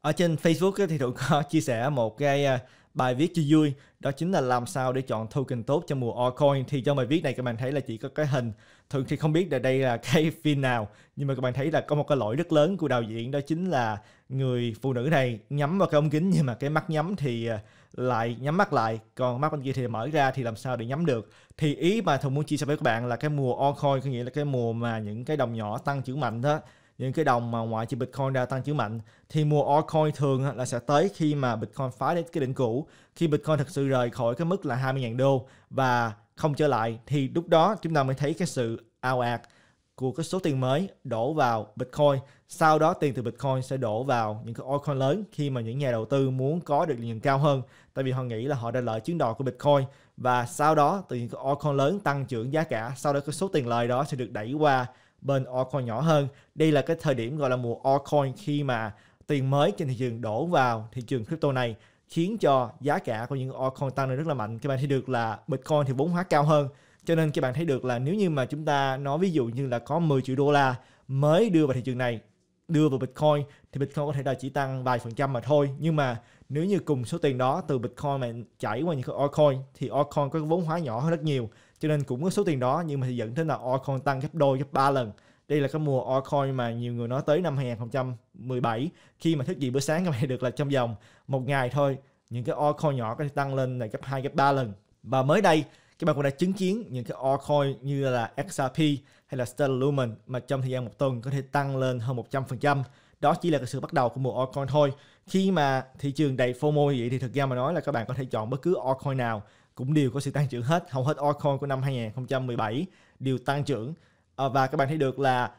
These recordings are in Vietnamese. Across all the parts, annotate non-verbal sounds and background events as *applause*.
ở trên Facebook thì tụi có *laughs* chia sẻ một cái à, bài viết cho vui đó chính là làm sao để chọn token tốt cho mùa altcoin thì trong bài viết này các bạn thấy là chỉ có cái hình thường thì không biết là đây là *laughs* cái phim nào nhưng mà các bạn thấy là có một cái lỗi rất lớn của đạo diễn đó chính là người phụ nữ này nhắm vào cái ống kính nhưng mà cái mắt nhắm thì à, lại nhắm mắt lại còn mắt bên kia thì mở ra thì làm sao để nhắm được thì ý mà thường muốn chia sẻ với các bạn là cái mùa altcoin có nghĩa là cái mùa mà những cái đồng nhỏ tăng trưởng mạnh đó những cái đồng mà ngoại trừ Bitcoin đã tăng trưởng mạnh thì mua altcoin thường là sẽ tới khi mà Bitcoin phá đến cái đỉnh cũ khi Bitcoin thực sự rời khỏi cái mức là 20.000 đô và không trở lại thì lúc đó chúng ta mới thấy cái sự ao ạt của cái số tiền mới đổ vào Bitcoin sau đó tiền từ Bitcoin sẽ đổ vào những cái altcoin lớn khi mà những nhà đầu tư muốn có được lợi nhuận cao hơn tại vì họ nghĩ là họ đã lợi chứng đò của Bitcoin và sau đó từ những cái altcoin lớn tăng trưởng giá cả sau đó cái số tiền lời đó sẽ được đẩy qua bên altcoin nhỏ hơn. Đây là cái thời điểm gọi là mùa altcoin khi mà tiền mới trên thị trường đổ vào thị trường crypto này khiến cho giá cả của những altcoin tăng lên rất là mạnh. Các bạn thấy được là Bitcoin thì vốn hóa cao hơn. Cho nên các bạn thấy được là nếu như mà chúng ta nói ví dụ như là có 10 triệu đô la mới đưa vào thị trường này, đưa vào Bitcoin thì Bitcoin có thể là chỉ tăng vài phần trăm mà thôi. Nhưng mà nếu như cùng số tiền đó từ Bitcoin mà chảy qua những cái altcoin thì altcoin có vốn hóa nhỏ hơn rất nhiều cho nên cũng có số tiền đó nhưng mà thì dẫn đến là altcoin tăng gấp đôi gấp ba lần đây là cái mùa altcoin mà nhiều người nói tới năm 2017 khi mà thức gì bữa sáng các bạn được là trong vòng một ngày thôi những cái altcoin nhỏ có thể tăng lên là gấp 2 gấp 3 lần và mới đây các bạn cũng đã chứng kiến những cái altcoin như là XRP hay là Stellar Lumen mà trong thời gian một tuần có thể tăng lên hơn 100%. Đó chỉ là cái sự bắt đầu của mùa altcoin thôi. Khi mà thị trường đầy FOMO như vậy thì thực ra mà nói là các bạn có thể chọn bất cứ altcoin nào cũng đều có sự tăng trưởng hết hầu hết altcoin của năm 2017 đều tăng trưởng ờ, và các bạn thấy được là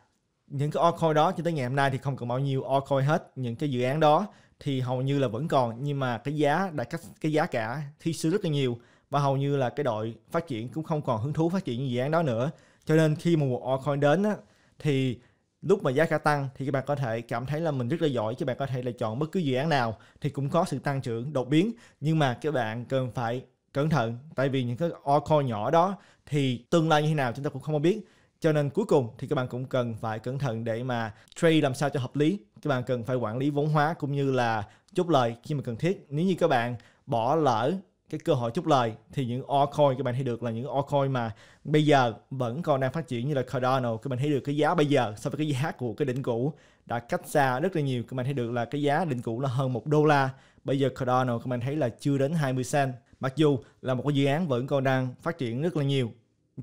những cái altcoin đó cho tới ngày hôm nay thì không còn bao nhiêu altcoin hết những cái dự án đó thì hầu như là vẫn còn nhưng mà cái giá đã cách cái giá cả thi sư rất là nhiều và hầu như là cái đội phát triển cũng không còn hứng thú phát triển những dự án đó nữa cho nên khi mà một altcoin đến á, thì lúc mà giá cả tăng thì các bạn có thể cảm thấy là mình rất là giỏi các bạn có thể là chọn bất cứ dự án nào thì cũng có sự tăng trưởng đột biến nhưng mà các bạn cần phải cẩn thận tại vì những cái altcoin nhỏ đó thì tương lai như thế nào chúng ta cũng không biết cho nên cuối cùng thì các bạn cũng cần phải cẩn thận để mà trade làm sao cho hợp lý các bạn cần phải quản lý vốn hóa cũng như là chốt lời khi mà cần thiết nếu như các bạn bỏ lỡ cái cơ hội chốt lời thì những altcoin các bạn thấy được là những altcoin mà bây giờ vẫn còn đang phát triển như là Cardano các bạn thấy được cái giá bây giờ so với cái giá của cái đỉnh cũ đã cách xa rất là nhiều các bạn thấy được là cái giá đỉnh cũ là hơn một đô la bây giờ Cardano các bạn thấy là chưa đến 20 cent mặc dù là một cái dự án vẫn còn đang phát triển rất là nhiều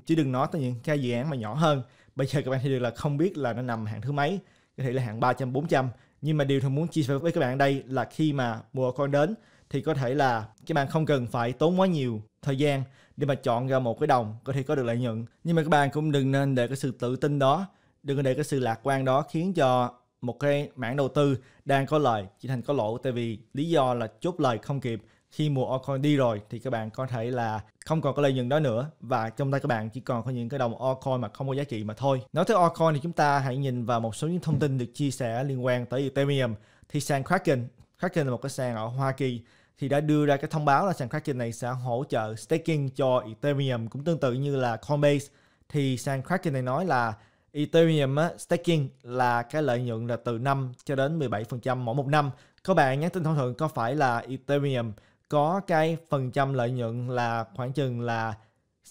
chứ đừng nói tới những cái dự án mà nhỏ hơn bây giờ các bạn thì được là không biết là nó nằm hạng thứ mấy có thể là hạng 300 400 nhưng mà điều tôi muốn chia sẻ với các bạn đây là khi mà mùa coin đến thì có thể là các bạn không cần phải tốn quá nhiều thời gian để mà chọn ra một cái đồng có thể có được lợi nhuận nhưng mà các bạn cũng đừng nên để cái sự tự tin đó đừng để cái sự lạc quan đó khiến cho một cái mảng đầu tư đang có lời chỉ thành có lỗ tại vì lý do là chốt lời không kịp khi mùa altcoin đi rồi thì các bạn có thể là không còn có lợi nhuận đó nữa và trong tay các bạn chỉ còn có những cái đồng altcoin mà không có giá trị mà thôi. Nói tới altcoin thì chúng ta hãy nhìn vào một số những thông tin được chia sẻ liên quan tới Ethereum thì sàn Kraken, Kraken là một cái sàn ở Hoa Kỳ thì đã đưa ra cái thông báo là sàn Kraken này sẽ hỗ trợ staking cho Ethereum cũng tương tự như là Coinbase thì sàn Kraken này nói là Ethereum staking là cái lợi nhuận là từ 5 cho đến 17% mỗi một năm. Các bạn nhắn tin thông thường có phải là Ethereum có cái phần trăm lợi nhuận là khoảng chừng là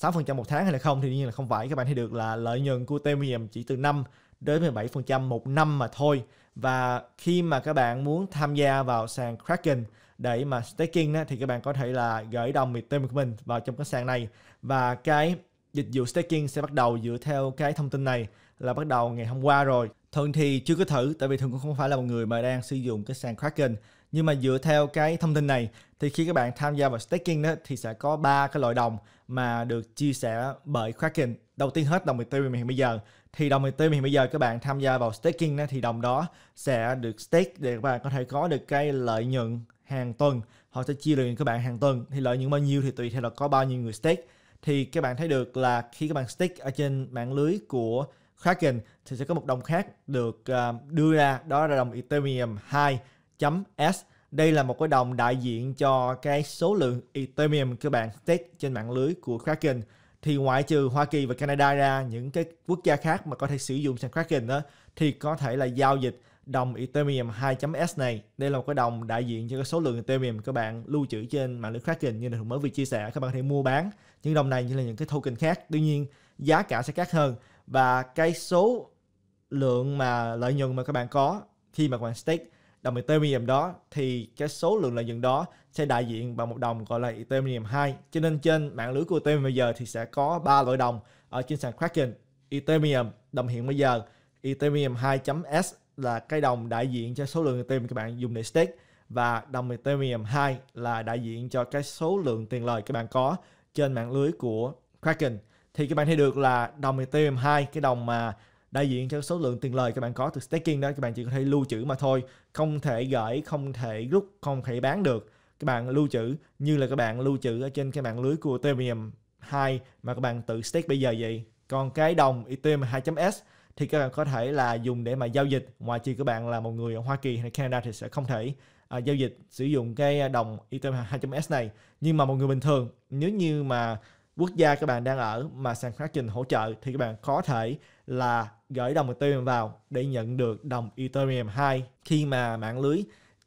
6% một tháng hay là không thì đương nhiên là không phải các bạn thấy được là lợi nhuận của temium chỉ từ 5 đến 17% một năm mà thôi và khi mà các bạn muốn tham gia vào sàn Kraken để mà staking đó, thì các bạn có thể là gửi đồng Ethereum của mình vào trong cái sàn này và cái dịch vụ staking sẽ bắt đầu dựa theo cái thông tin này là bắt đầu ngày hôm qua rồi thường thì chưa có thử tại vì thường cũng không phải là một người mà đang sử dụng cái sàn Kraken nhưng mà dựa theo cái thông tin này thì khi các bạn tham gia vào staking đó thì sẽ có ba cái loại đồng mà được chia sẻ bởi Kraken đầu tiên hết đồng Ethereum hiện bây giờ thì đồng Ethereum hiện bây giờ các bạn tham gia vào staking đó, thì đồng đó sẽ được stake để các bạn có thể có được cái lợi nhuận hàng tuần họ sẽ chia lợi nhuận các bạn hàng tuần thì lợi nhuận bao nhiêu thì tùy theo là có bao nhiêu người stake thì các bạn thấy được là khi các bạn stake ở trên mạng lưới của Kraken thì sẽ có một đồng khác được à, đưa ra đó là đồng Ethereum 2 s đây là một cái đồng đại diện cho cái số lượng Ethereum các bạn stake trên mạng lưới của Kraken. Thì ngoại trừ Hoa Kỳ và Canada ra những cái quốc gia khác mà có thể sử dụng sàn Kraken đó thì có thể là giao dịch đồng Ethereum 2.s này. Đây là một cái đồng đại diện cho cái số lượng Ethereum các bạn lưu trữ trên mạng lưới Kraken như là mới vừa chia sẻ các bạn có thể mua bán những đồng này như là những cái token khác. Tuy nhiên giá cả sẽ khác hơn và cái số lượng mà lợi nhuận mà các bạn có khi mà các bạn stake đồng Ethereum đó thì cái số lượng lợi nhuận đó sẽ đại diện bằng một đồng gọi là Ethereum 2. Cho nên trên mạng lưới của Ethereum bây giờ thì sẽ có ba loại đồng ở trên sàn Kraken. Ethereum đồng hiện bây giờ, Ethereum 2.s là cái đồng đại diện cho số lượng Ethereum các bạn dùng để stake và đồng Ethereum 2 là đại diện cho cái số lượng tiền lời các bạn có trên mạng lưới của Kraken. Thì các bạn thấy được là đồng Ethereum 2 cái đồng mà đại diện cho số lượng tiền lời các bạn có từ staking đó các bạn chỉ có thể lưu trữ mà thôi không thể gửi không thể rút không thể bán được các bạn lưu trữ như là các bạn lưu trữ ở trên cái mạng lưới của Ethereum 2 mà các bạn tự stake bây giờ vậy còn cái đồng Ethereum 2.s thì các bạn có thể là dùng để mà giao dịch ngoài trừ các bạn là một người ở Hoa Kỳ hay Canada thì sẽ không thể à, giao dịch sử dụng cái à, đồng Ethereum 2.s này nhưng mà một người bình thường nếu như mà quốc gia các bạn đang ở mà sàn phát trình hỗ trợ thì các bạn có thể là gửi đồng Ethereum vào để nhận được đồng Ethereum 2 khi mà mạng lưới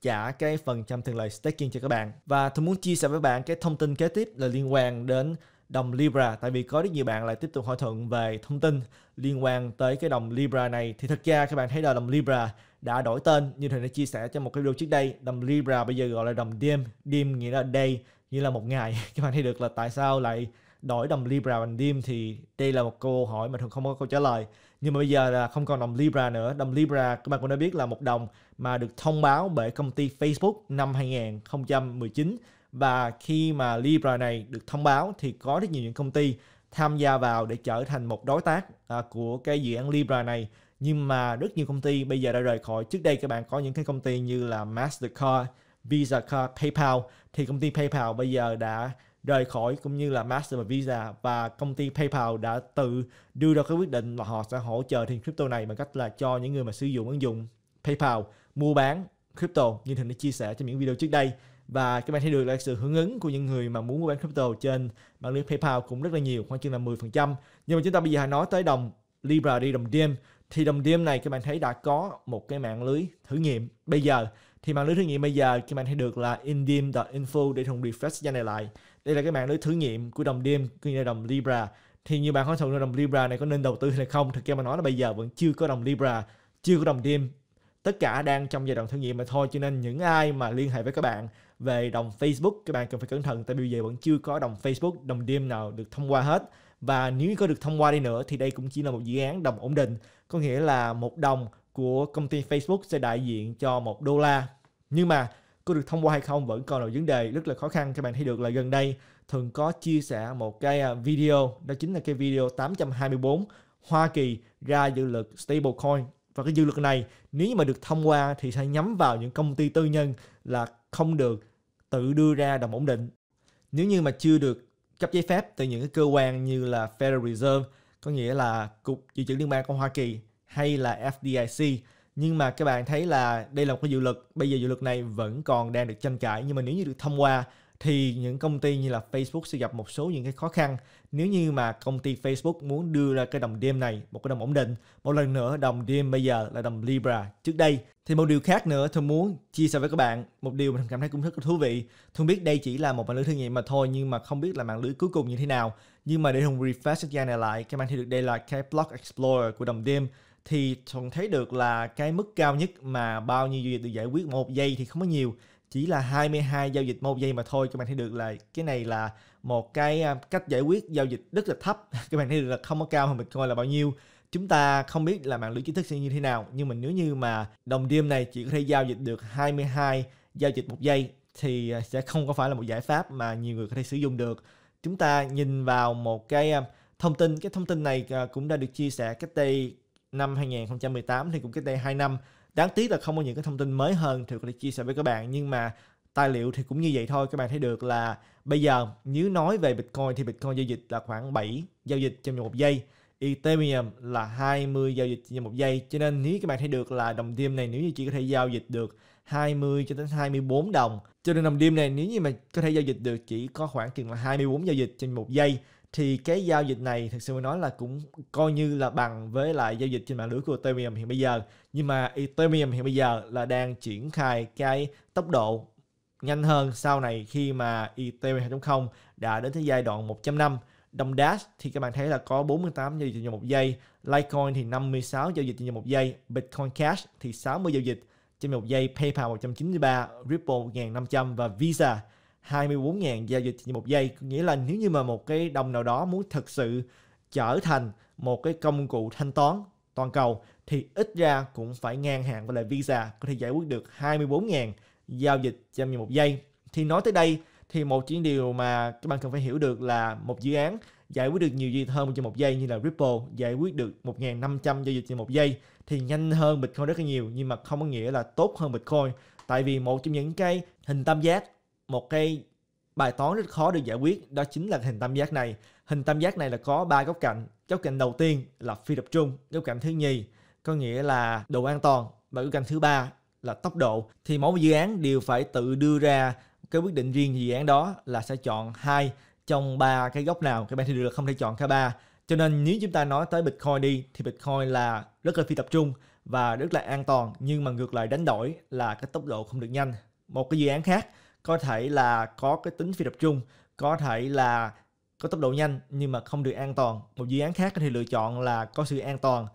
trả cái phần trăm tiền lợi staking cho các bạn. Và tôi muốn chia sẻ với bạn cái thông tin kế tiếp là liên quan đến đồng Libra tại vì có rất nhiều bạn lại tiếp tục hỏi thuận về thông tin liên quan tới cái đồng Libra này thì thật ra các bạn thấy là đồng Libra đã đổi tên như thầy đã chia sẻ trong một cái video trước đây đồng Libra bây giờ gọi là đồng Dim Dim nghĩa là day như là một ngày *laughs* các bạn thấy được là tại sao lại đổi đồng Libra bằng Dim thì đây là một câu hỏi mà thường không có câu trả lời. Nhưng mà bây giờ là không còn đồng Libra nữa. Đồng Libra các bạn cũng đã biết là một đồng mà được thông báo bởi công ty Facebook năm 2019 và khi mà Libra này được thông báo thì có rất nhiều những công ty tham gia vào để trở thành một đối tác à, của cái dự án Libra này nhưng mà rất nhiều công ty bây giờ đã rời khỏi trước đây các bạn có những cái công ty như là Mastercard, Visa Card, PayPal thì công ty PayPal bây giờ đã rời khỏi cũng như là Master và Visa và công ty PayPal đã tự đưa ra cái quyết định là họ sẽ hỗ trợ tiền crypto này bằng cách là cho những người mà sử dụng ứng dụng PayPal mua bán crypto như Thịnh đã chia sẻ trong những video trước đây và các bạn thấy được là sự hưởng ứng của những người mà muốn mua bán crypto trên mạng lưới PayPal cũng rất là nhiều khoảng chừng là 10% nhưng mà chúng ta bây giờ hãy nói tới đồng Libra đi đồng DIEM thì đồng DIEM này các bạn thấy đã có một cái mạng lưới thử nghiệm bây giờ thì mạng lưới thử nghiệm bây giờ các bạn thấy được là indiem.info để thùng refresh danh này lại đây là cái mạng lưới thử nghiệm của đồng đêm của nhà đồng libra thì nhiều bạn hỏi thử đồng libra này có nên đầu tư hay không thực ra mà nói là bây giờ vẫn chưa có đồng libra chưa có đồng đêm tất cả đang trong giai đoạn thử nghiệm mà thôi cho nên những ai mà liên hệ với các bạn về đồng Facebook các bạn cần phải cẩn thận tại bây giờ vẫn chưa có đồng Facebook đồng đêm nào được thông qua hết và nếu có được thông qua đi nữa thì đây cũng chỉ là một dự án đồng ổn định có nghĩa là một đồng của công ty Facebook sẽ đại diện cho một đô la nhưng mà có được thông qua hay không vẫn còn là vấn đề rất là khó khăn các bạn thấy được là gần đây thường có chia sẻ một cái à, video đó chính là cái video 824 Hoa Kỳ ra dự luật stablecoin và cái dự luật này nếu như mà được thông qua thì sẽ nhắm vào những công ty tư nhân là không được tự đưa ra đồng ổn định nếu như mà chưa được cấp giấy phép từ những cái cơ quan như là Federal Reserve có nghĩa là cục dự trữ liên bang của Hoa Kỳ hay là FDIC nhưng mà các bạn thấy là đây là một cái dự luật bây giờ dự luật này vẫn còn đang được tranh cãi nhưng mà nếu như được thông qua thì những công ty như là Facebook sẽ gặp một số những cái khó khăn nếu như mà công ty Facebook muốn đưa ra cái đồng DIEM này một cái đồng ổn định một lần nữa đồng DIEM bây giờ là đồng Libra trước đây thì một điều khác nữa tôi muốn chia sẻ với các bạn một điều mình cảm thấy cũng rất là thú vị thường biết đây chỉ là một mạng lưới thử nghiệm mà thôi nhưng mà không biết là mạng lưới cuối cùng như thế nào nhưng mà để hùng refresh cái này lại các bạn thấy được đây là cái block explorer của đồng DIEM thì thuận thấy được là cái mức cao nhất mà bao nhiêu giao dịch được giải quyết một giây thì không có nhiều chỉ là 22 giao dịch một giây mà thôi các bạn thấy được là cái này là một cái à, cách giải quyết giao dịch rất là thấp *laughs* các bạn thấy được là không có cao hơn coi là bao nhiêu chúng ta không biết là mạng lưới chính thức sẽ như thế nào nhưng mà nếu như mà đồng điểm này chỉ có thể giao dịch được 22 giao dịch một giây thì à, sẽ không có phải là một giải pháp mà nhiều người có thể sử dụng được chúng ta nhìn vào một cái à, thông tin cái thông tin này cũng đã được chia sẻ cách đây năm 2018 thì cũng cách đây 2 năm đáng tiếc là không có những cái thông tin mới hơn thì có thể chia sẻ với các bạn nhưng mà tài liệu thì cũng như vậy thôi các bạn thấy được là bây giờ nếu nói về Bitcoin thì Bitcoin giao dịch là khoảng 7 giao dịch trong một giây Ethereum là 20 giao dịch trong một giây cho nên nếu các bạn thấy được là đồng đêm này nếu như chỉ có thể giao dịch được 20 cho đến 24 đồng cho nên đồng đêm này nếu như mà có thể giao dịch được chỉ có khoảng chừng là 24 giao dịch trên một giây thì cái giao dịch này thực sự mà nói là cũng coi như là bằng với lại giao dịch trên mạng lưới của Ethereum hiện bây giờ nhưng mà Ethereum hiện bây giờ là đang triển khai cái tốc độ nhanh hơn sau này khi mà Ethereum 2.0 đã đến tới giai đoạn 100 năm đồng Dash thì các bạn thấy là có 48 giao dịch trên một giây Litecoin thì 56 giao dịch trên một giây Bitcoin Cash thì 60 giao dịch trên một giây PayPal 193 Ripple 1500 và Visa 24.000 giao dịch trên một giây nghĩa là nếu như mà một cái đồng nào đó muốn thực sự trở thành một cái công cụ thanh toán toàn cầu thì ít ra cũng phải ngang hàng với lại Visa có thể giải quyết được 24.000 giao dịch trong một giây. Thì nói tới đây thì một chuyện điều mà các bạn cần phải hiểu được là một dự án giải quyết được nhiều gì hơn trên một giây như là Ripple giải quyết được 1.500 giao dịch trong một giây thì nhanh hơn Bitcoin rất là nhiều nhưng mà không có nghĩa là tốt hơn Bitcoin tại vì một trong những cái hình tam giác một cái bài toán rất khó được giải quyết đó chính là hình tam giác này hình tam giác này là có ba góc cạnh góc cạnh đầu tiên là phi tập trung góc cạnh thứ nhì có nghĩa là độ an toàn và góc cạnh thứ ba là tốc độ thì mỗi dự án đều phải tự đưa ra cái quyết định riêng dự án đó là sẽ chọn hai trong ba cái góc nào các bạn thì được là không thể chọn cả ba cho nên nếu chúng ta nói tới bitcoin đi thì bitcoin là rất là phi tập trung và rất là an toàn nhưng mà ngược lại đánh đổi là cái tốc độ không được nhanh một cái dự án khác có thể là có cái tính phi tập trung có thể là có tốc độ nhanh nhưng mà không được an toàn một dự án khác thì lựa chọn là có sự an toàn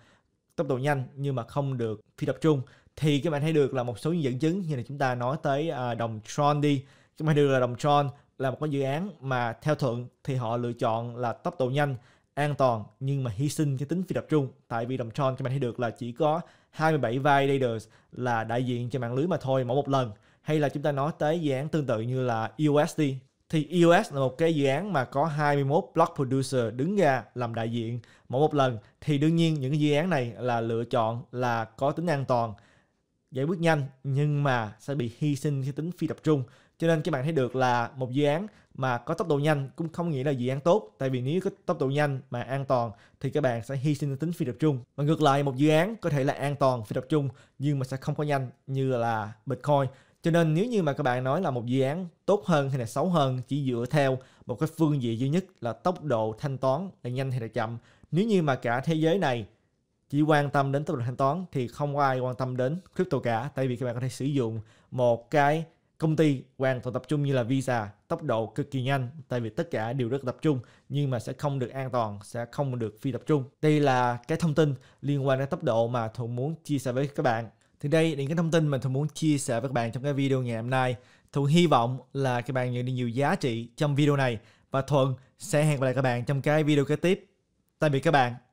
tốc độ nhanh nhưng mà không được phi tập trung thì các bạn thấy được là một số những dẫn chứng như là chúng ta nói tới à, đồng Tron đi các bạn thấy được là đồng Tron là một cái dự án mà theo thuận thì họ lựa chọn là tốc độ nhanh an toàn nhưng mà hy sinh cái tính phi tập trung tại vì đồng Tron các bạn thấy được là chỉ có 27 validators là đại diện cho mạng lưới mà thôi mỗi một lần hay là chúng ta nói tới dự án tương tự như là EOSD thì EOS là một cái dự án mà có 21 block producer đứng ra làm đại diện mỗi một lần thì đương nhiên những cái dự án này là lựa chọn là có tính an toàn giải quyết nhanh nhưng mà sẽ bị hy sinh khi tính phi tập trung cho nên các bạn thấy được là một dự án mà có tốc độ nhanh cũng không nghĩa là dự án tốt tại vì nếu có tốc độ nhanh mà an toàn thì các bạn sẽ hy sinh tính phi tập trung và ngược lại một dự án có thể là an toàn phi tập trung nhưng mà sẽ không có nhanh như là bitcoin cho nên nếu như mà các bạn nói là một dự án tốt hơn hay là xấu hơn chỉ dựa theo một cái phương diện duy nhất là tốc độ thanh toán là nhanh hay là chậm. Nếu như mà cả thế giới này chỉ quan tâm đến tốc độ thanh toán thì không ai quan tâm đến crypto cả tại vì các bạn có thể sử dụng một cái công ty hoàn toàn tập trung như là Visa tốc độ cực kỳ nhanh tại vì tất cả đều rất tập trung nhưng mà sẽ không được an toàn sẽ không được phi tập trung đây là cái thông tin liên quan đến tốc độ mà thuận muốn chia sẻ với các bạn thì đây là những cái thông tin mà Thuận muốn chia sẻ với các bạn trong cái video ngày hôm nay. Thuận hy vọng là các bạn nhận được nhiều giá trị trong video này và Thuận sẽ hẹn gặp lại các bạn trong cái video kế tiếp. Tạm biệt các bạn.